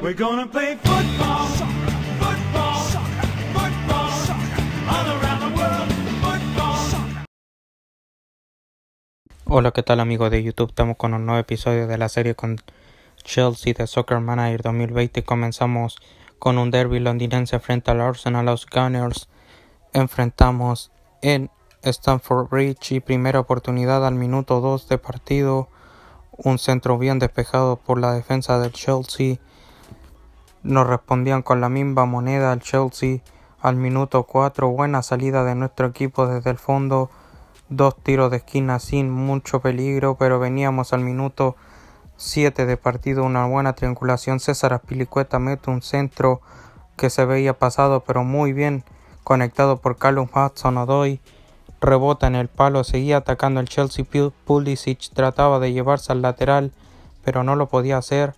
We're play football, Hola, ¿qué tal amigos de YouTube? Estamos con un nuevo episodio de la serie con Chelsea de Soccer Manager 2020. Comenzamos con un derby londinense frente al Arsenal. Los Gunners enfrentamos en Stamford Bridge y primera oportunidad al minuto 2 de partido. Un centro bien despejado por la defensa del Chelsea nos respondían con la misma moneda al Chelsea al minuto 4, buena salida de nuestro equipo desde el fondo, dos tiros de esquina sin mucho peligro, pero veníamos al minuto 7 de partido, una buena triangulación, César Aspilicueta mete un centro que se veía pasado pero muy bien conectado por Carlos Hudson doy rebota en el palo, seguía atacando el Chelsea, Pulisic trataba de llevarse al lateral pero no lo podía hacer,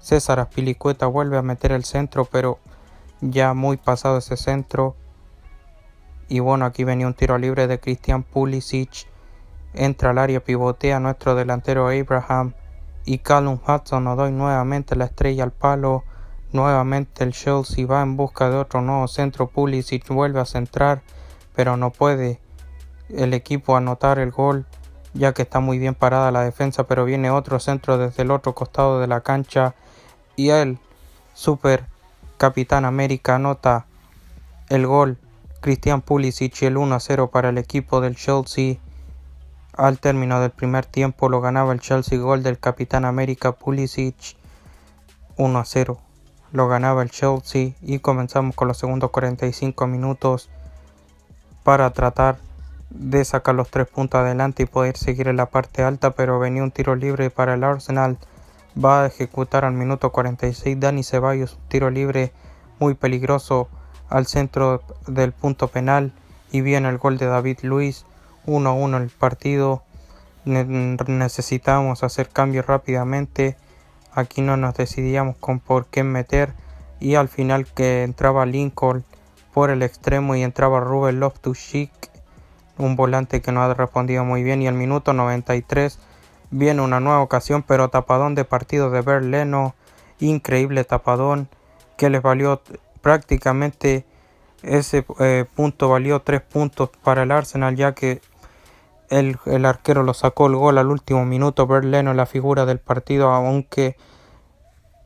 César Aspilicueta vuelve a meter el centro, pero ya muy pasado ese centro. Y bueno, aquí venía un tiro libre de Cristian Pulisic. Entra al área, pivotea nuestro delantero Abraham. Y Callum Hudson Nos doy nuevamente la estrella al palo. Nuevamente el Chelsea va en busca de otro nuevo centro. Pulisic vuelve a centrar, pero no puede el equipo anotar el gol, ya que está muy bien parada la defensa. Pero viene otro centro desde el otro costado de la cancha y el Super Capitán América anota el gol. cristian Pulisic y el 1 0 para el equipo del Chelsea. Al término del primer tiempo lo ganaba el Chelsea gol del Capitán América Pulisic 1 0. Lo ganaba el Chelsea y comenzamos con los segundos 45 minutos para tratar de sacar los tres puntos adelante y poder seguir en la parte alta, pero venía un tiro libre para el Arsenal va a ejecutar al minuto 46 Dani Ceballos un tiro libre muy peligroso al centro del punto penal y viene el gol de David Luis 1-1 el partido necesitamos hacer cambios rápidamente aquí no nos decidíamos con por qué meter y al final que entraba Lincoln por el extremo y entraba Ruben Loftus-Cheek un volante que no ha respondido muy bien y al minuto 93 Viene una nueva ocasión, pero tapadón de partido de Berleno. Increíble tapadón que les valió prácticamente ese eh, punto, valió tres puntos para el Arsenal, ya que el, arquero lo sacó el gol al último minuto. Berleno, la figura del partido, aunque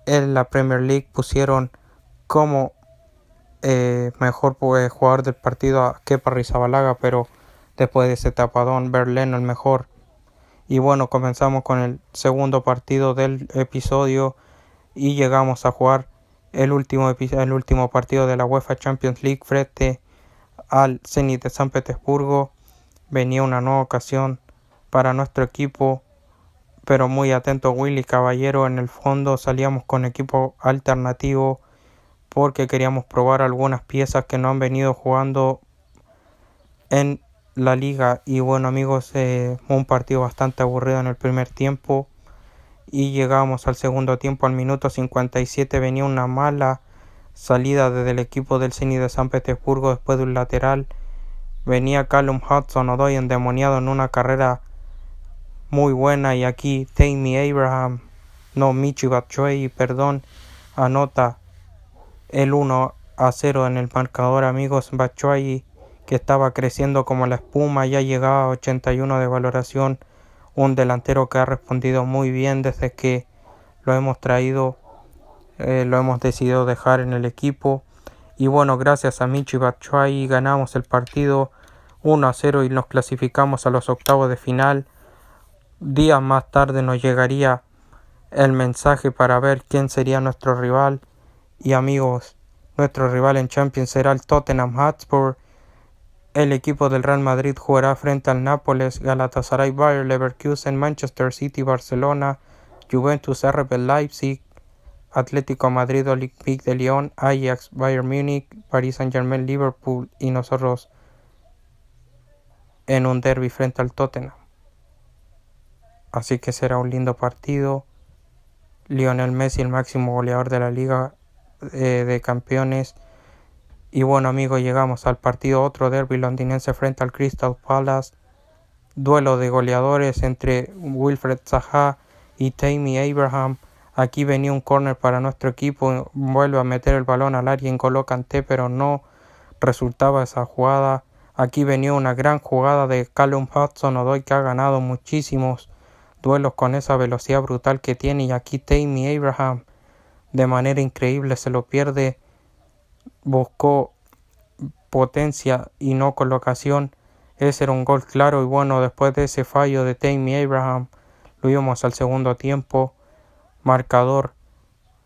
en la Premier League pusieron como eh, mejor eh, jugador del partido a Kepa Rizabalaga, pero después de ese tapadón, Berleno el mejor y bueno, comenzamos con el segundo partido del episodio y llegamos a jugar el último, el último partido de la UEFA Champions League frente al Zenit de San Petersburgo. Venía una nueva ocasión para nuestro equipo, pero muy atento Willy Caballero. En el fondo salíamos con equipo alternativo porque queríamos probar algunas piezas que no han venido jugando en la liga. Y bueno amigos, eh, un partido bastante aburrido en el primer tiempo. Y llegamos al segundo tiempo, al minuto 57 venía una mala salida desde el equipo del Cine de San Petersburgo después de un lateral. Venía Callum Hudson Odoi, endemoniado en una carrera muy buena y aquí Tammy Abraham, no Michi Batshuayi, perdón, anota el 1 a 0 en el marcador amigos Batshuayi que estaba creciendo como la espuma, ya llegaba a 81 de valoración, un delantero que ha respondido muy bien desde que lo hemos traído, eh, lo hemos decidido dejar en el equipo. Y bueno, gracias a Michi Batshuayi ganamos el partido 1 a 0 y nos clasificamos a los octavos de final. Días más tarde nos llegaría el mensaje para ver quién sería nuestro rival. Y amigos, nuestro rival en Champions será el Tottenham Hotspur el equipo del Real Madrid jugará frente al Nápoles, Galatasaray, Bayer Leverkusen, Manchester City, Barcelona, Juventus, RB Leipzig, Atlético Madrid, Olympique de Lyon, Ajax, Bayern Múnich, Paris Saint-Germain, Liverpool y nosotros en un derby frente al Tottenham. Así que será un lindo partido. Lionel Messi, el máximo goleador de la Liga eh, de Campeones, y bueno amigos, llegamos al partido otro derby londinense frente al Crystal Palace. Duelo de goleadores entre Wilfred Zaha y Tammy Abraham. Aquí venía un corner para nuestro equipo. Vuelve a meter el balón al área, coloca ante, pero no resultaba esa jugada. Aquí venía una gran jugada de Callum Hudson Odoy que ha ganado muchísimos duelos con esa velocidad brutal que tiene. Y aquí Tammy Abraham de manera increíble se lo pierde buscó potencia y no colocación. Ese era un gol claro y bueno. Después de ese fallo de Tammy Abraham, lo íbamos al segundo tiempo. Marcador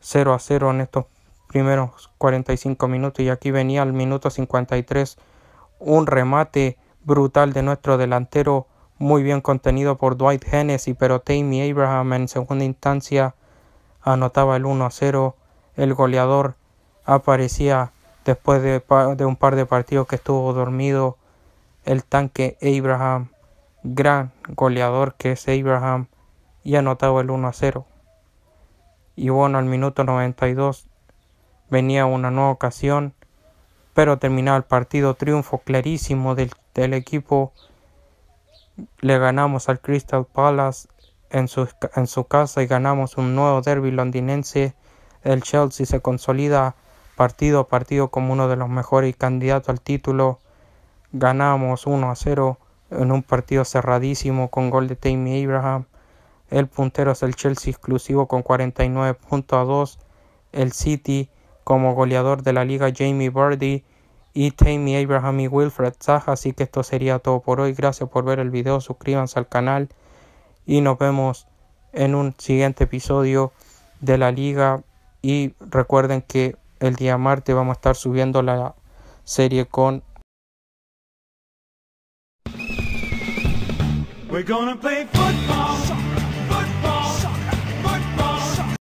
0 a 0 en estos primeros 45 minutos. Y aquí venía al minuto 53 un remate brutal de nuestro delantero, muy bien contenido por Dwight Hennessy. Pero Tammy Abraham en segunda instancia anotaba el 1 a 0. El goleador aparecía después de, un par de partidos que estuvo dormido el tanque Abraham, gran goleador que es Abraham, y anotado el 1 a 0. Y bueno, al minuto 92 venía una nueva ocasión, pero terminaba el partido triunfo clarísimo del, equipo. Le ganamos al Crystal Palace en su, en su casa y ganamos un nuevo derby londinense. El Chelsea se consolida partido a partido como uno de los mejores candidatos al título. Ganamos 1 a 0 en un partido cerradísimo con gol de Tammy Abraham. El puntero es el Chelsea exclusivo con 49 puntos a 2. El City como goleador de la liga Jamie Vardy y Tammy Abraham y Wilfred Zaha. Así que esto sería todo por hoy. Gracias por ver el video. Suscríbanse al canal y nos vemos en un siguiente episodio de la liga. Y recuerden que el día martes vamos a estar subiendo la serie con